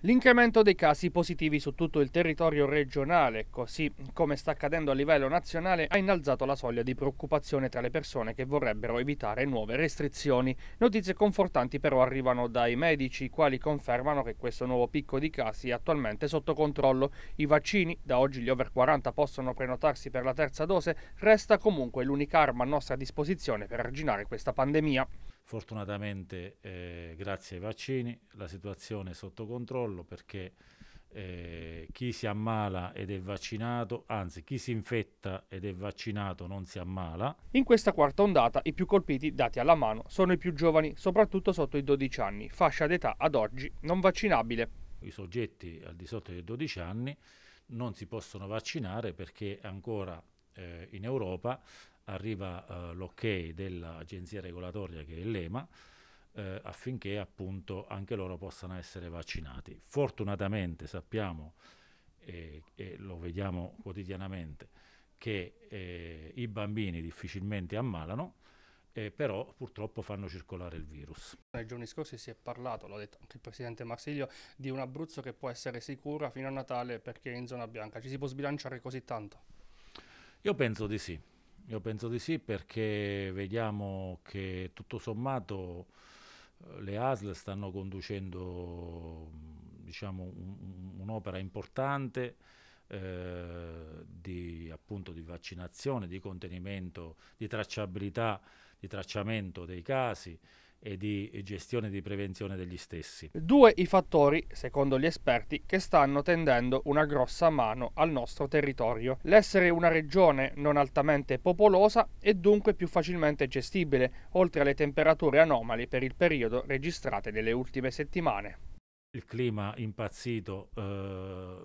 L'incremento dei casi positivi su tutto il territorio regionale, così come sta accadendo a livello nazionale, ha innalzato la soglia di preoccupazione tra le persone che vorrebbero evitare nuove restrizioni. Notizie confortanti però arrivano dai medici, i quali confermano che questo nuovo picco di casi è attualmente sotto controllo. I vaccini, da oggi gli over 40 possono prenotarsi per la terza dose, resta comunque l'unica arma a nostra disposizione per arginare questa pandemia. Fortunatamente, eh, grazie ai vaccini, la situazione è sotto controllo perché eh, chi si ammala ed è vaccinato, anzi chi si infetta ed è vaccinato non si ammala. In questa quarta ondata i più colpiti, dati alla mano, sono i più giovani, soprattutto sotto i 12 anni, fascia d'età ad oggi non vaccinabile. I soggetti al di sotto dei 12 anni non si possono vaccinare perché ancora eh, in Europa arriva eh, l'ok dell'agenzia regolatoria che è l'EMA eh, affinché appunto anche loro possano essere vaccinati. Fortunatamente sappiamo e lo vediamo quotidianamente che eh, i bambini difficilmente ammalano eh, però purtroppo fanno circolare il virus. Nei giorni scorsi si è parlato, l'ha detto anche il presidente Marsiglio, di un Abruzzo che può essere sicura fino a Natale perché è in zona bianca. Ci si può sbilanciare così tanto? Io penso di sì, io penso di sì perché vediamo che tutto sommato eh, le ASL stanno conducendo diciamo, un, un'opera importante eh, di, appunto, di, vaccinazione, di contenimento, di tracciabilità, di tracciamento dei casi e di gestione e di prevenzione degli stessi. Due i fattori, secondo gli esperti, che stanno tendendo una grossa mano al nostro territorio. L'essere una regione non altamente popolosa e dunque più facilmente gestibile, oltre alle temperature anomali per il periodo registrate nelle ultime settimane. Il clima impazzito eh,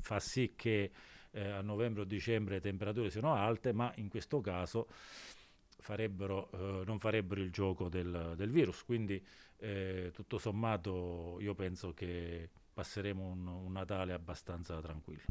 fa sì che eh, a novembre o dicembre le temperature siano alte, ma in questo caso farebbero, eh, non farebbero il gioco del, del virus. Quindi eh, tutto sommato io penso che passeremo un, un Natale abbastanza tranquillo.